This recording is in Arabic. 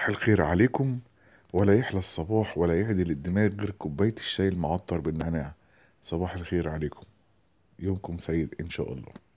صباح الخير عليكم ولا يحلى الصباح ولا يعدل الدماغ غير كوباية الشاي المعطر بالنعناع صباح الخير عليكم يومكم سعيد إن شاء الله